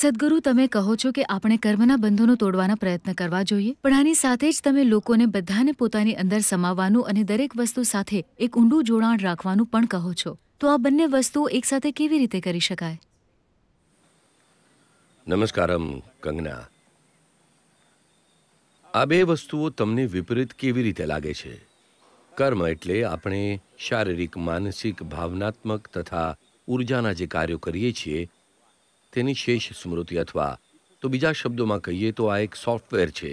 સદગુરુ તમે કહો છો કે આપણે કર્મના બંધનો તોડવાના પ્રયત્ન કરવા જોઈએ પણ આની સાથે જ તમે લોકોને બધાને પોતાની અંદર સમાવવાનું અને દરેક વસ્તુ સાથે એક ઊંડું જોડાણ રાખવાનું પણ કહો છો તો આ બંને વસ્તુઓ એકસાથે કેવી રીતે કરી શકાય નમસ્કારમ કંગના આ બે વસ્તુઓ તમને વિપરીત કેવી રીતે લાગે છે કર્મ એટલે આપણે શારીરિક માનસિક ભાવનાત્મક તથા ઉર્જાના જે કાર્યો કરીએ છીએ તેની શેષ સ્મૃતિ અથવા તો બીજા શબ્દોમાં કહીએ તો આ એક સોફ્ટવેર છે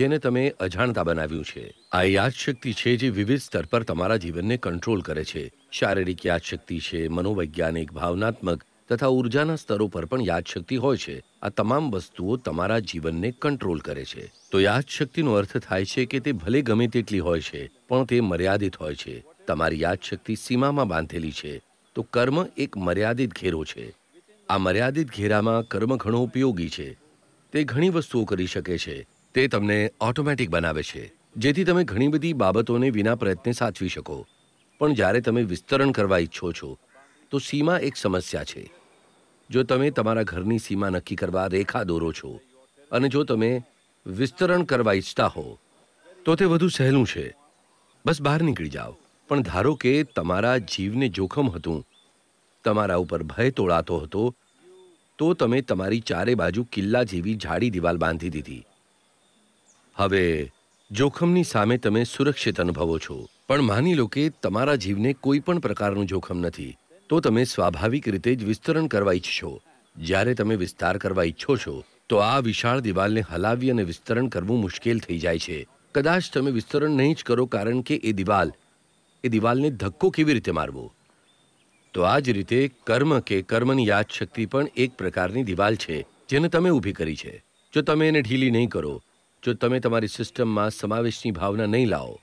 જેને તમે અજાણતા બનાવ્યું છે આ યાદશક્તિ છે જે વિવિધ સ્તર પર તમારા જીવનને કંટ્રોલ કરે છે શારીરિક યાદશક્તિ છે મનોવૈજ્ઞાનિક ભાવનાત્મક તથા ઉર્જાના સ્તરો પર પણ યાદશક્તિ હોય છે આ તમામ વસ્તુઓ તમારા જીવનને કંટ્રોલ કરે છે તો યાદશક્તિનો અર્થ થાય છે કે તે ભલે ગમે તેટલી હોય છે પણ તે મર્યાદિત હોય છે તમારી યાદશક્તિ સીમામાં બાંધેલી છે તો કર્મ એક મર્યાદિત ઘેરો છે આ મર્યાદિત ઘેરામાં કર્મ ઘણો ઉપયોગી છે તે ઘણી વસ્તુઓ કરી શકે છે તે તમને ઓટોમેટિક બનાવે છે જેથી તમે ઘણી બધી બાબતોને વિના પ્રયત્ને સાચવી શકો પણ જ્યારે તમે વિસ્તરણ કરવા ઈચ્છો છો તો સીમા એક સમસ્યા છે જો તમે તમારા ઘરની સીમા નક્કી કરવા રેખા દોરો છો અને જો તમે વિસ્તરણ કરવા ઈચ્છતા હો તો તે વધુ સહેલું છે બસ બહાર નીકળી જાઓ પણ ધારો કે તમારા જીવને જોખમ હતું તમારા ઉપર ભય તોળાતો હતો તો તમે તમારી ચારે બાજુ કિલ્લા જેવી જાડી દિવાલ બાંધી દીધી હવે જોખમની સામે તમે સુરક્ષિત અનુભવો છો પણ માની લો કે તમારા જીવને કોઈ પણ પ્રકારનું જોખમ નથી તો તમે સ્વાભાવિક રીતે જ વિસ્તરણ કરવા ઈચ્છશો જ્યારે તમે વિસ્તાર કરવા ઈચ્છો છો તો આ વિશાળ દિવાલને હલાવી અને વિસ્તરણ કરવું મુશ્કેલ થઈ જાય છે કદાચ તમે વિસ્તરણ નહીં જ કરો કારણ કે એ દિવાલ એ દિવાલને ધક્કો કેવી રીતે મારવો તો આ જ રીતે કર્મ કે કર્મની યાદશક્તિ પણ એક પ્રકારની દિવાલ છે જેને તમે ઊભી કરી છે જો તમે એને ઢીલી નહીં કરો જો તમે તમારી સિસ્ટમમાં સમાવેશની ભાવના નહીં લાવો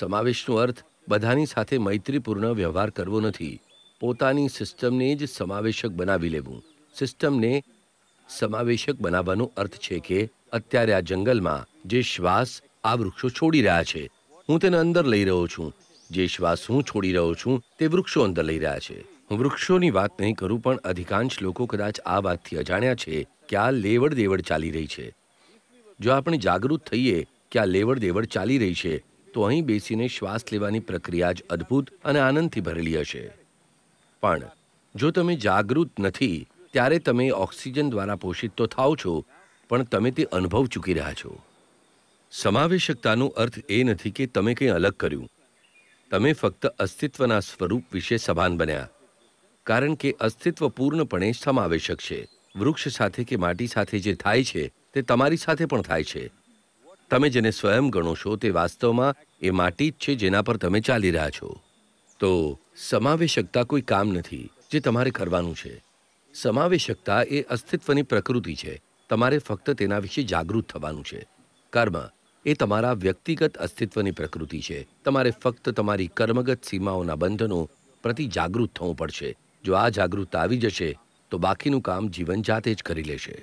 સમાવેશનો અર્થ બધાની સાથે મૈત્રીપૂર્ણ વ્યવહાર કરવો નથી પોતાની સિસ્ટમને જ સમાવેશક બનાવી લેવું સિસ્ટમને સમાવેશક બનાવવાનો અર્થ છે કે અત્યારે આ જંગલમાં જે શ્વાસ આ વૃક્ષો છોડી રહ્યા છે હું તેને અંદર લઈ રહ્યો છું જે શ્વાસ હું છોડી રહ્યો છું તે વૃક્ષો અંદર લઈ રહ્યા છે હું વૃક્ષોની વાત નહીં કરું પણ અધિકાંશ લોકો કદાચ આ વાતથી અજાણ્યા છે કે આ લેવડ દેવડ ચાલી રહી છે જો આપણે જાગૃત થઈએ કે આ લેવડ દેવડ ચાલી રહી છે તો અહીં બેસીને શ્વાસ લેવાની પ્રક્રિયા જ અદ્ભુત અને આનંદથી ભરેલી હશે પણ જો તમે જાગૃત નથી ત્યારે તમે ઓક્સિજન દ્વારા પોષિત તો થાઓ છો પણ તમે તે અનુભવ ચૂકી રહ્યા છો સમાવેશકતાનો અર્થ એ નથી કે તમે કંઈ અલગ કર્યું તમે ફક્ત અસ્તિત્વના સ્વરૂપ વિશે સભાન બન્યા કારણ કે અસ્તિત્વ પૂર્ણપણે સમાવેશક છે વૃક્ષ સાથે કે માટી સાથે જે થાય છે તે તમારી સાથે પણ થાય છે તમે જેને સ્વયં ગણો છો તે વાસ્તવમાં એ માટી જ છે જેના પર તમે ચાલી રહ્યા છો તો સમાવેશકતા કોઈ કામ નથી જે તમારે કરવાનું છે સમાવેશકતા એ અસ્તિત્વની પ્રકૃતિ છે તમારે ફક્ત તેના વિશે જાગૃત થવાનું છે કર્મ એ તમારા વ્યક્તિગત અસ્તિત્વની પ્રકૃતિ છે તમારે ફક્ત તમારી કર્મગત સીમાઓના બંધનો પ્રતિ જાગૃત થવું પડશે જો આ જાગૃતતા આવી જશે તો બાકીનું કામ જીવન જાતે જ કરી લેશે